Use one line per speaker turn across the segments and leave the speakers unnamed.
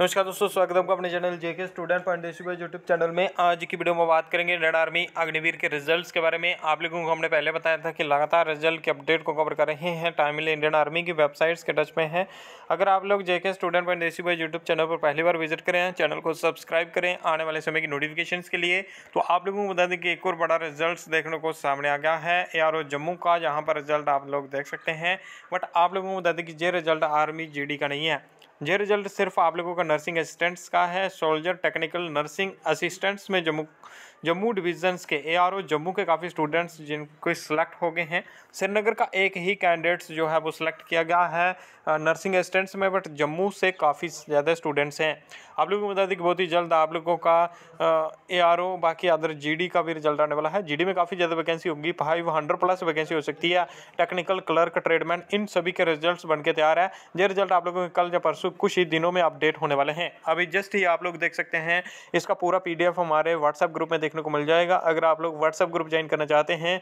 नमस्कार दोस्तों स्वागत है आपका अपने चैनल जेके स्टूडेंट फाउंडेशन पर यूट्यूब चैनल में आज की वीडियो में बात करेंगे रेड आर्मी अग्निवीर के रिजल्ट्स के बारे में आप लोगों को हमने पहले बताया था कि लगातार रिजल्ट के अपडेट को कवर कर रहे हैं टाइमली इंडियन आर्मी की वेबसाइट्स के टच में है अगर आप लोग जेके स्टूडेंट फाउंडेशन पर यूट्यूब चैनल पर पहली बार विजिट करें चैनल को सब्सक्राइब करें आने वाले समय की नोटिफिकेशन के लिए तो आप लोगों को बता दें कि एक और बड़ा रिजल्ट देखने को सामने आ गया है ए जम्मू का जहाँ पर रिजल्ट आप लोग देख सकते हैं बट आप लोगों को बता दें कि ये रिजल्ट आर्मी जी का नहीं है ये रिजल्ट सिर्फ आप लोगों का नर्सिंग असिस्टेंट्स का है सोल्जर टेक्निकल नर्सिंग असिस्टेंट्स में जम्मू जम्मू डिविजन्स के ए आर ओ जम्मू के काफ़ी स्टूडेंट्स जिनको सिलेक्ट हो गए हैं श्रीनगर का एक ही कैंडिडेट्स जो है वो सिलेक्ट किया गया है नर्सिंग असिस्टेंट्स में बट जम्मू से काफ़ी ज़्यादा स्टूडेंट्स हैं आप लोगों को बता दें कि बहुत ही जल्द आप लोगों का ए आर ओ बाकी अदर जी डी का भी रिजल्ट आने वाला है जी डी में काफ़ी ज़्यादा वैकेंसी होगी फाइव हंड्रेड प्लस वैकेंसी हो सकती है टेक्निकल क्लर्क ट्रेडमैन इन सभी के रिजल्ट बन के तैयार है ये रिजल्ट आप लोगों के कल या परसों कुछ ही दिनों में अपडेट होने वाले हैं अभी जस्ट ही आप लोग देख सकते हैं इसका पूरा पीडीएफ हमारे व्हाट्सएप ग्रुप में देखने को मिल जाएगा अगर आप लोग व्हाट्सएप ग्रुप ज्वाइन करना चाहते हैं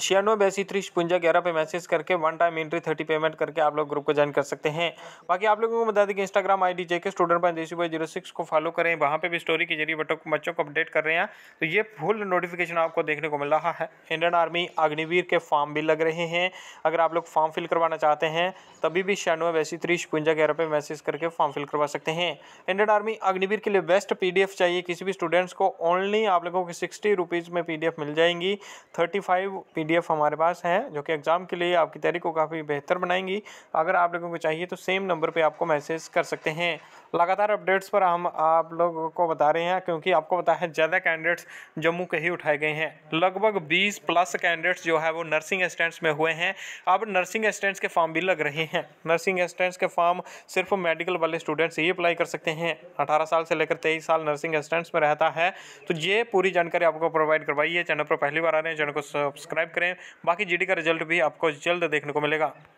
छियानवे बयासी तीस पुंजा ग्यारह पे मैसेज करके one time entry thirty payment करके आप लोग ग्रुप को ज्वाइन कर सकते हैं बाकी आप लोगों को बता दें कि Instagram I D JK student पाँच जैसी बाई जीरो सिक्स को फॉलो करें वहाँ पे भी स्टोरी के जरिए बच्चों को अपडेट कर रहे हैं तो ये फुल नोटिफिकेशन आपको देखने को मिल रहा है इंडियन आर्मी अग्निवीर के फॉर्म भी लग रहे हैं अगर आप लोग फॉर्म फिल करवाना चाहते हैं तभी भी छियानवे बयासी तीस पुंजा ग्यारह पे मैसेज करके फॉर्म फिल करवा सकते हैं इंडियन आर्मी अग्निवीर के लिए बेस्ट पी चाहिए किसी भी स्टूडेंट्स को ओनली आप लोगों को सिक्सटी रुपीज़ में पी मिल जाएंगी थर्टी फाइव पीडीएफ हमारे पास हैं जो कि एग्ज़ाम के लिए आपकी तैयारी को काफ़ी बेहतर बनाएंगी अगर आप लोगों को चाहिए तो सेम नंबर पर आपको मैसेज कर सकते हैं लगातार अपडेट्स पर हम आप लोगों को बता रहे हैं क्योंकि आपको पता है ज़्यादा कैंडिडेट्स जम्मू के ही उठाए गए हैं लगभग बीस प्लस कैंडिडेट्स जो है वो नर्सिंग असिस्टेंट्स में हुए हैं अब नर्सिंग असिस्टेंट्स के फॉर्म भी लग रहे हैं नर्सिंग असिस्टेंट्स के फॉर्म सिर्फ मेडिकल वाले स्टूडेंट्स ही अप्लाई कर सकते हैं अठारह साल से लेकर तेईस साल नर्सिंग असिस्टेंट्स में रहता है तो ये पूरी जानकारी आपको प्रोवाइड करवाई है चैनल पर पहली बार आ रहे हैं चैनल को सब्सक्राइब सब्सक्राइब करें बाकी जीडी का रिजल्ट भी आपको जल्द देखने को मिलेगा